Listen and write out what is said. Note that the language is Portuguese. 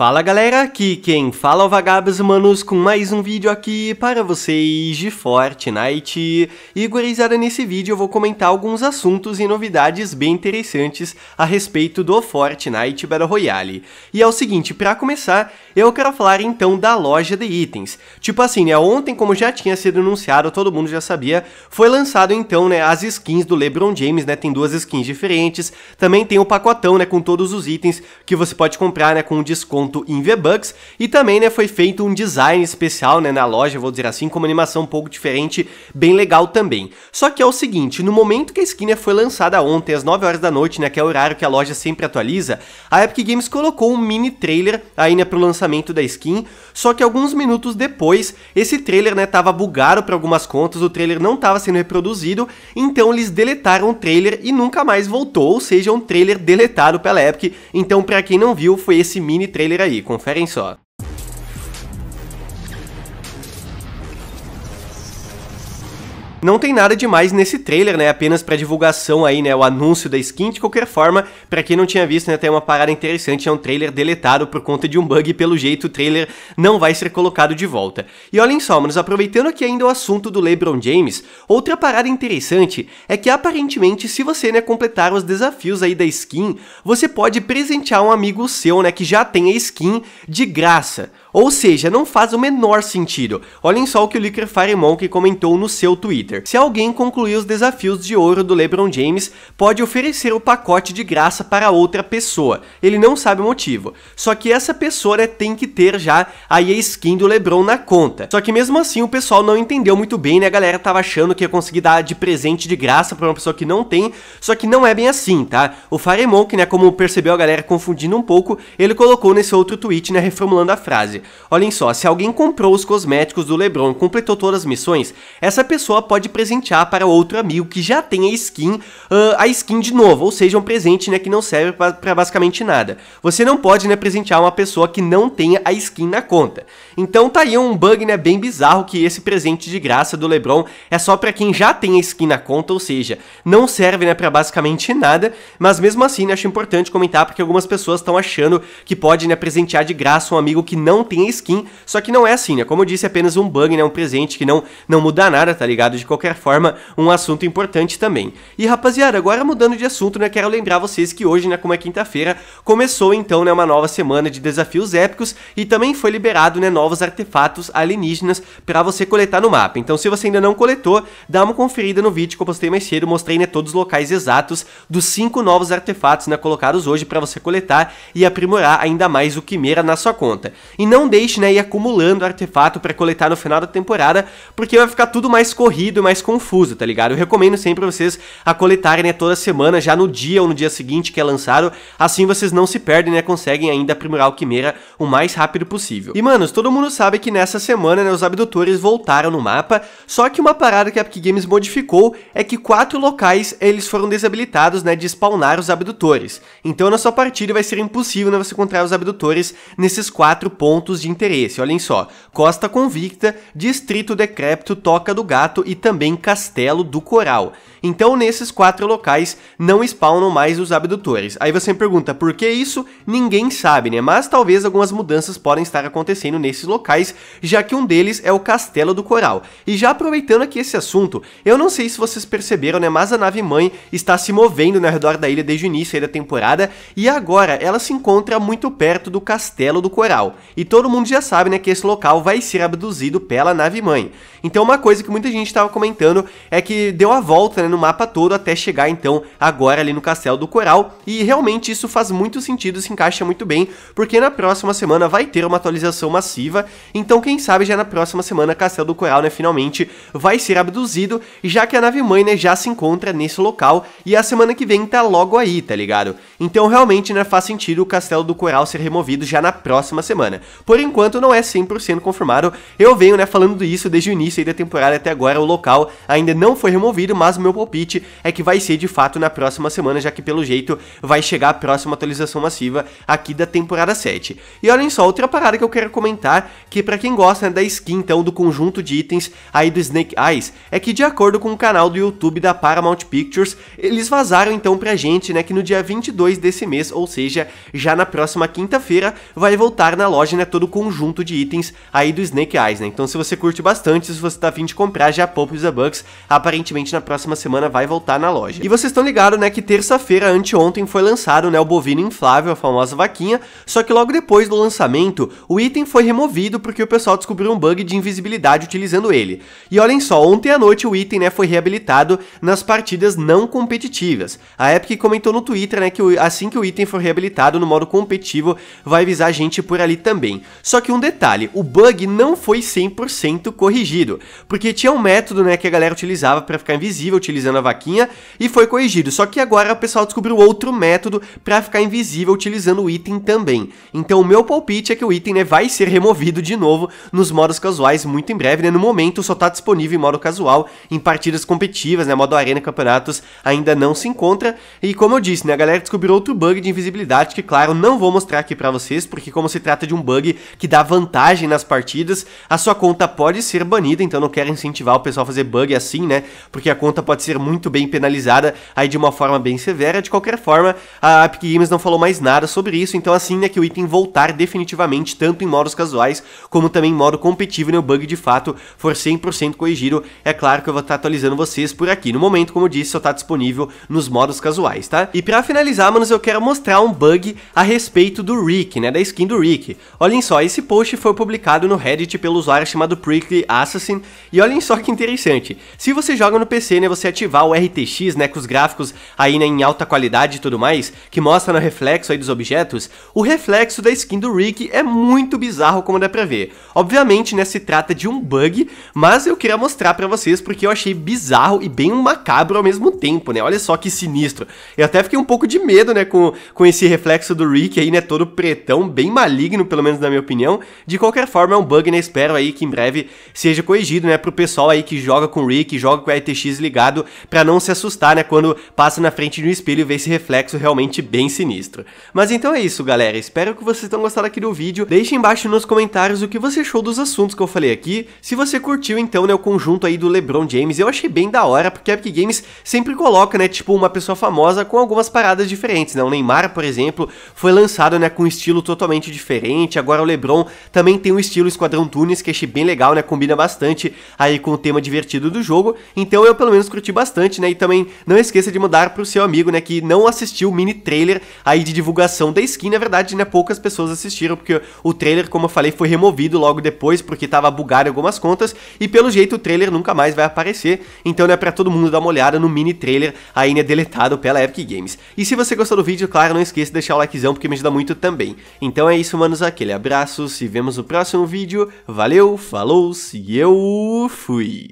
Fala galera, aqui quem fala é o Vagabos Manos com mais um vídeo aqui para vocês de Fortnite. E gurizada, nesse vídeo eu vou comentar alguns assuntos e novidades bem interessantes a respeito do Fortnite Battle Royale. E é o seguinte, para começar, eu quero falar então da loja de itens. Tipo assim, né, ontem como já tinha sido anunciado, todo mundo já sabia, foi lançado então, né, as skins do LeBron James, né, tem duas skins diferentes, também tem o um pacotão, né, com todos os itens que você pode comprar, né, com desconto desconto em V-Bucks e também, né, foi feito um design especial, né, na loja, vou dizer assim, com uma animação um pouco diferente, bem legal também. Só que é o seguinte, no momento que a skin foi lançada ontem, às 9 horas da noite, né, que é o horário que a loja sempre atualiza, a Epic Games colocou um mini trailer aí, né, o lançamento da skin, só que alguns minutos depois, esse trailer, né, bugado para algumas contas, o trailer não estava sendo reproduzido, então eles deletaram o trailer e nunca mais voltou, ou seja, um trailer deletado pela Epic, então para quem não viu, foi esse mini trailer aí, conferem só. Não tem nada demais nesse trailer, né? Apenas para divulgação aí, né? O anúncio da skin. De qualquer forma, para quem não tinha visto, né? Tem uma parada interessante. É um trailer deletado por conta de um bug. e Pelo jeito, o trailer não vai ser colocado de volta. E olhem só, manos, aproveitando aqui ainda o assunto do LeBron James, outra parada interessante é que aparentemente, se você, né, completar os desafios aí da skin, você pode presentear um amigo seu, né, que já tem a skin de graça. Ou seja, não faz o menor sentido. Olhem só o que o Licker Fire que comentou no seu Twitter. Twitter. Se alguém concluir os desafios de ouro do LeBron James, pode oferecer o pacote de graça para outra pessoa. Ele não sabe o motivo. Só que essa pessoa né, tem que ter já a skin do LeBron na conta. Só que mesmo assim o pessoal não entendeu muito bem, né? A galera tava achando que ia conseguir dar de presente de graça para uma pessoa que não tem, só que não é bem assim, tá? O Firemonk, né, como percebeu a galera confundindo um pouco, ele colocou nesse outro tweet, né, reformulando a frase. Olhem só, se alguém comprou os cosméticos do LeBron, e completou todas as missões, essa pessoa pode pode presentear para outro amigo que já tem a skin, uh, a skin de novo, ou seja, um presente né, que não serve para basicamente nada. Você não pode né, presentear uma pessoa que não tenha a skin na conta. Então tá aí um bug né, bem bizarro que esse presente de graça do LeBron é só para quem já tem a skin na conta, ou seja, não serve né, para basicamente nada, mas mesmo assim né, acho importante comentar porque algumas pessoas estão achando que pode né, presentear de graça um amigo que não tem a skin, só que não é assim, né? Como eu disse, é apenas um bug, né, um presente que não, não muda nada, tá ligado? De qualquer forma, um assunto importante também. E rapaziada, agora mudando de assunto, né, quero lembrar vocês que hoje, né, como é quinta-feira, começou então, né, uma nova semana de desafios épicos e também foi liberado, né, novos artefatos alienígenas para você coletar no mapa. Então, se você ainda não coletou, dá uma conferida no vídeo que eu postei mais cedo, mostrei, né, todos os locais exatos dos cinco novos artefatos, né, colocados hoje para você coletar e aprimorar ainda mais o Quimera na sua conta. E não deixe, né, ir acumulando artefato para coletar no final da temporada, porque vai ficar tudo mais corrido mais confuso, tá ligado? Eu recomendo sempre vocês a coletarem né, toda semana, já no dia ou no dia seguinte que é lançado, assim vocês não se perdem, né? Conseguem ainda aprimorar o Quimera o mais rápido possível. E, manos, todo mundo sabe que nessa semana, né, os abdutores voltaram no mapa, só que uma parada que a Epic Games modificou é que quatro locais eles foram desabilitados, né, de spawnar os abdutores. Então, na sua partida vai ser impossível, né, você encontrar os abdutores nesses quatro pontos de interesse. Olhem só, Costa Convicta, Distrito Decrépito, Toca do Gato e também também Castelo do Coral. Então nesses quatro locais não spawnam mais os abdutores. Aí você me pergunta, por que isso? Ninguém sabe, né? Mas talvez algumas mudanças podem estar acontecendo nesses locais, já que um deles é o Castelo do Coral. E já aproveitando aqui esse assunto, eu não sei se vocês perceberam, né? Mas a nave-mãe está se movendo ao redor da ilha desde o início da temporada, e agora ela se encontra muito perto do Castelo do Coral. E todo mundo já sabe, né, que esse local vai ser abduzido pela nave-mãe. Então uma coisa que muita gente estava comentando comentando, é que deu a volta né, no mapa todo até chegar então agora ali no Castelo do Coral, e realmente isso faz muito sentido, se encaixa muito bem, porque na próxima semana vai ter uma atualização massiva, então quem sabe já na próxima semana Castelo do Coral, né, finalmente vai ser abduzido, já que a nave-mãe, né, já se encontra nesse local, e a semana que vem tá logo aí, tá ligado? Então realmente, né, faz sentido o Castelo do Coral ser removido já na próxima semana. Por enquanto não é 100% confirmado, eu venho, né, falando isso desde o início da temporada até agora, o local local ainda não foi removido, mas o meu palpite é que vai ser de fato na próxima semana, já que pelo jeito vai chegar a próxima atualização massiva aqui da temporada 7. E olhem só, outra parada que eu quero comentar, que para quem gosta né, da skin, então, do conjunto de itens aí do Snake Eyes, é que de acordo com o canal do YouTube da Paramount Pictures, eles vazaram então pra gente, né, que no dia 22 desse mês, ou seja, já na próxima quinta-feira, vai voltar na loja, né, todo o conjunto de itens aí do Snake Eyes, né? Então se você curte bastante, se você tá afim de comprar, já poupa Compre os Bucks, aparentemente na próxima semana vai voltar na loja. E vocês estão ligados, né, que terça-feira, anteontem, foi lançado, né, o bovino inflável, a famosa vaquinha, só que logo depois do lançamento, o item foi removido porque o pessoal descobriu um bug de invisibilidade utilizando ele. E olhem só, ontem à noite o item, né, foi reabilitado nas partidas não competitivas. A Epic comentou no Twitter, né, que assim que o item for reabilitado no modo competitivo, vai avisar a gente por ali também. Só que um detalhe, o bug não foi 100% corrigido, porque tinha um método método né, que a galera utilizava para ficar invisível utilizando a vaquinha e foi corrigido. Só que agora o pessoal descobriu outro método para ficar invisível utilizando o item também. Então o meu palpite é que o item né, vai ser removido de novo nos modos casuais muito em breve. Né? No momento só está disponível em modo casual, em partidas competitivas, né, modo arena, campeonatos ainda não se encontra. E como eu disse, né, a galera descobriu outro bug de invisibilidade que, claro, não vou mostrar aqui para vocês, porque como se trata de um bug que dá vantagem nas partidas, a sua conta pode ser banida, então não quero incentivar o pessoal a fazer bug assim, né? Porque a conta pode ser muito bem penalizada aí de uma forma bem severa. De qualquer forma, a Epic Games não falou mais nada sobre isso, então assim, né, que o item voltar definitivamente tanto em modos casuais como também em modo competitivo, né? O bug de fato for 100% corrigido. É claro que eu vou estar tá atualizando vocês por aqui. No momento, como eu disse, só está disponível nos modos casuais, tá? E para finalizar, manos, eu quero mostrar um bug a respeito do Rick, né? Da skin do Rick. Olhem só, esse post foi publicado no Reddit pelo usuário chamado Prickly Assassin e olhem só que interessante interessante. Se você joga no PC, né, você ativar o RTX, né, com os gráficos aí né, em alta qualidade e tudo mais, que mostra no né, reflexo aí dos objetos, o reflexo da skin do Rick é muito bizarro como dá pra ver. Obviamente, né, se trata de um bug, mas eu queria mostrar pra vocês porque eu achei bizarro e bem macabro ao mesmo tempo, né, olha só que sinistro. Eu até fiquei um pouco de medo, né, com, com esse reflexo do Rick aí, né, todo pretão, bem maligno, pelo menos na minha opinião. De qualquer forma, é um bug, né, espero aí que em breve seja corrigido, né, pro pessoal aí que joga joga com o Rick, joga com o RTX ligado para não se assustar, né, quando passa na frente de um espelho e vê esse reflexo realmente bem sinistro. Mas então é isso, galera. Espero que vocês tenham gostado aqui do vídeo. Deixe embaixo nos comentários o que você achou dos assuntos que eu falei aqui. Se você curtiu, então, né, o conjunto aí do LeBron James, eu achei bem da hora, porque a Epic Games sempre coloca, né, tipo, uma pessoa famosa com algumas paradas diferentes, né? O Neymar, por exemplo, foi lançado, né, com um estilo totalmente diferente. Agora o LeBron também tem um estilo Esquadrão Tunis, que achei bem legal, né? Combina bastante aí com o tema de divertido do jogo, então eu pelo menos curti bastante, né? E também não esqueça de mandar pro seu amigo, né, que não assistiu o mini trailer aí de divulgação da skin, na verdade, né, poucas pessoas assistiram, porque o trailer, como eu falei, foi removido logo depois, porque tava bugado em algumas contas, e pelo jeito o trailer nunca mais vai aparecer, então, né, pra todo mundo dar uma olhada no mini trailer aí, né, deletado pela Epic Games. E se você gostou do vídeo, claro, não esqueça de deixar o likezão, porque me ajuda muito também. Então é isso, manos, aquele abraço, se vemos no próximo vídeo, valeu, falou, e eu fui!